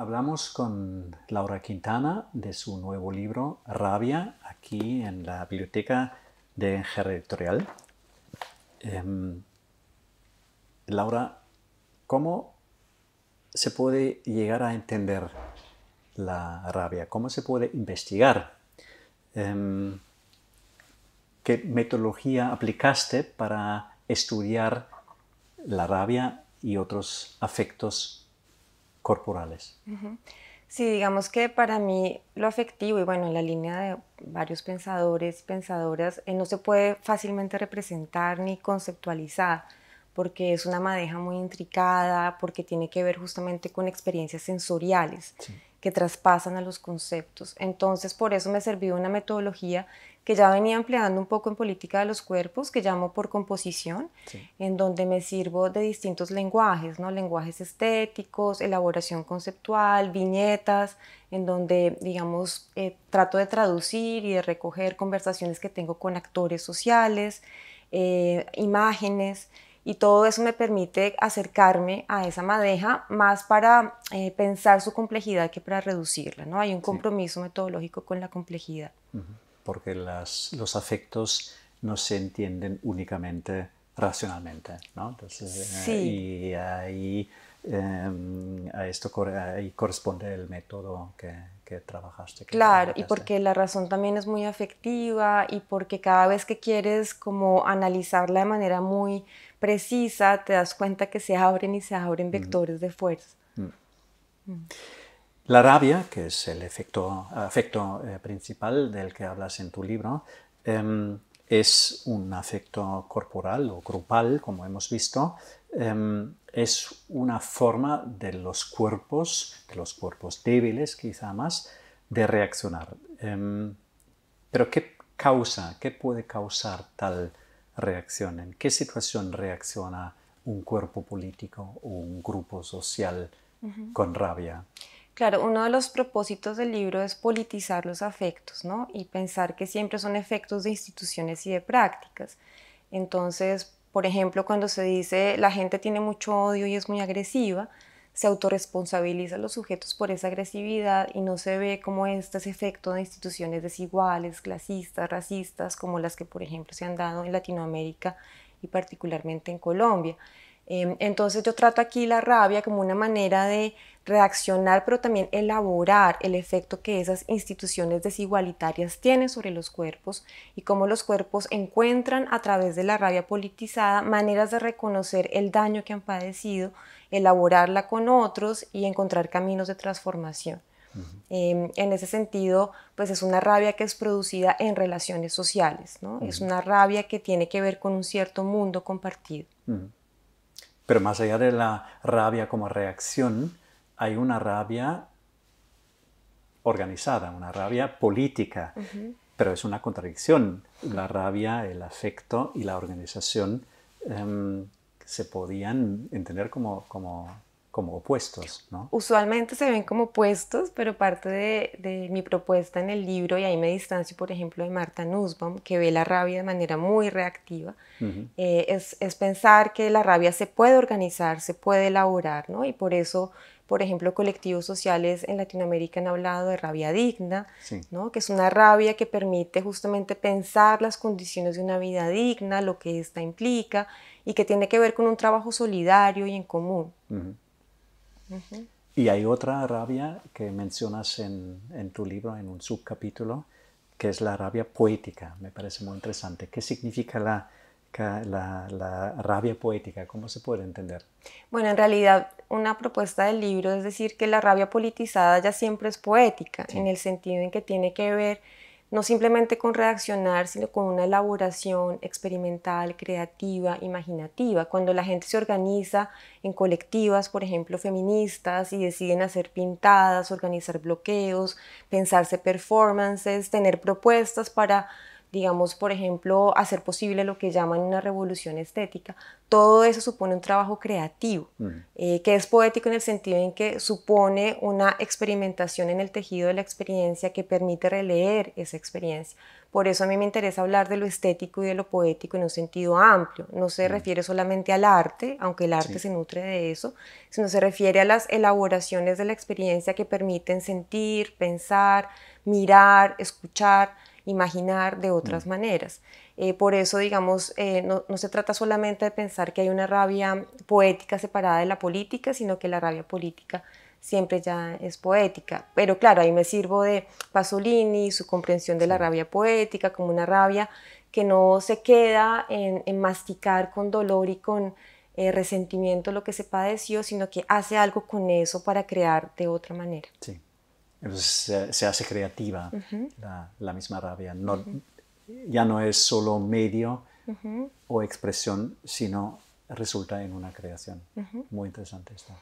Hablamos con Laura Quintana de su nuevo libro Rabia aquí en la biblioteca de Enjera Editorial. Em, Laura, ¿cómo se puede llegar a entender la rabia? ¿Cómo se puede investigar? Em, ¿Qué metodología aplicaste para estudiar la rabia y otros afectos corporales. Sí, digamos que para mí lo afectivo, y bueno, en la línea de varios pensadores pensadoras, eh, no se puede fácilmente representar ni conceptualizar, porque es una madeja muy intricada, porque tiene que ver justamente con experiencias sensoriales. Sí que traspasan a los conceptos. Entonces, por eso me sirvió una metodología que ya venía empleando un poco en política de los cuerpos, que llamo por composición, en donde me sirvo de distintos lenguajes, ¿no? lenguajes estéticos, elaboración conceptual, viñetas, en donde, digamos, eh, trato de traducir y de recoger conversaciones que tengo con actores sociales, eh, imágenes y todo eso me permite acercarme a esa madeja más para eh, pensar su complejidad que para reducirla, ¿no? Hay un compromiso metodológico con la complejidad. Porque los afectos no se entienden únicamente racionalmente, ¿no? Entonces, sí. Eh, y ahí eh, a esto corresponde el método que, que trabajaste. claro, y porque la razón también es muy afectiva y porque cada vez que quieres como analizarla de manera muy precisa, te das cuenta que se abren y se abren vectores de fuerza. Mm. La rabia, que es el efecto, afecto eh, principal del que hablas en tu libro, em, es un afecto corporal o grupal, como hemos visto, Em, es una forma de los cuerpos, de los cuerpos débiles quizá más, de reaccionar. Em, pero ¿qué causa, qué puede causar tal reacción? ¿En qué situación reacciona un cuerpo político o un grupo social con rabia? Claro, uno de los propósitos del libro es politizar los afectos, ¿no? Y pensar que siempre son efectos de instituciones y de prácticas. Entonces, por ejemplo, cuando se dice la gente tiene mucho odio y es muy agresiva, se autorresponsabiliza a los sujetos por esa agresividad y no se ve como este es efecto de instituciones desiguales, clasistas, racistas, como las que por ejemplo se han dado en Latinoamérica y particularmente en Colombia. Em, entonces yo trato aquí la rabia como una manera de reaccionar, pero también elaborar el efecto que esas instituciones desigualitarias tienen sobre los cuerpos y cómo los cuerpos encuentran a través de la rabia politizada maneras de reconocer el daño que han padecido, elaborarla con otros y encontrar caminos de transformación. Em, en ese sentido, pues es una rabia que es producida en relaciones sociales, ¿no? es una rabia que tiene que ver con un cierto mundo compartido. Pero más allá de la rabia como reacción, hay una rabia organizada, una rabia política, pero es una contradicción. La rabia, el afecto y la organización em, se podían entender como, como como opuestos, ¿no? Usualmente se ven como opuestos, pero parte de, mi propuesta en el libro, y ahí me distancio, por ejemplo, de Marta Nussbaum, que ve la rabia de manera muy reactiva, eh, es, pensar que la rabia se puede organizar, se puede elaborar, ¿no? Y por eso, por ejemplo, colectivos sociales en Latinoamérica han hablado de rabia digna, ¿no? Que es una rabia que permite justamente pensar las condiciones de una vida digna, lo que ésta implica, y que tiene que ver con un trabajo solidario y en común. Y hay otra rabia que mencionas en, tu libro, en un subcapítulo, que es la rabia poética. Me parece muy interesante. ¿Qué significa la, rabia poética? ¿Cómo se puede entender? Bueno, en realidad una propuesta del libro es decir que la rabia politizada ya siempre es poética, en el sentido en que tiene que ver no simplemente con redaccionar, sino con una elaboración experimental, creativa, imaginativa. Cuando la gente se organiza en colectivas, por ejemplo, feministas, y deciden hacer pintadas, organizar bloqueos, pensarse performances, tener propuestas para digamos, por ejemplo, hacer posible lo que llaman una revolución estética, todo eso supone un trabajo creativo, eh, que es poético en el sentido en que supone una experimentación en el tejido de la experiencia que permite releer esa experiencia. Por eso a mí me interesa hablar de lo estético y de lo poético en un sentido amplio. No se refiere solamente al arte, aunque el arte se nutre de eso, sino se refiere a las elaboraciones de la experiencia que permiten sentir, pensar, mirar, escuchar imaginar de otras mm. maneras. Eh, por eso, digamos, eh, no, se trata solamente de pensar que hay una rabia poética separada de la política, sino que la rabia política siempre ya es poética. Pero claro, ahí me sirvo de Pasolini, su comprensión de la rabia poética como una rabia que no se queda en, masticar con dolor y con eh, resentimiento lo que se padeció, sino que hace algo con eso para crear de otra manera. Sí. Entonces se, hace creativa la, misma rabia. Ya no es solo medio o expresión, sino resulta en una creación. Muy interesante esto.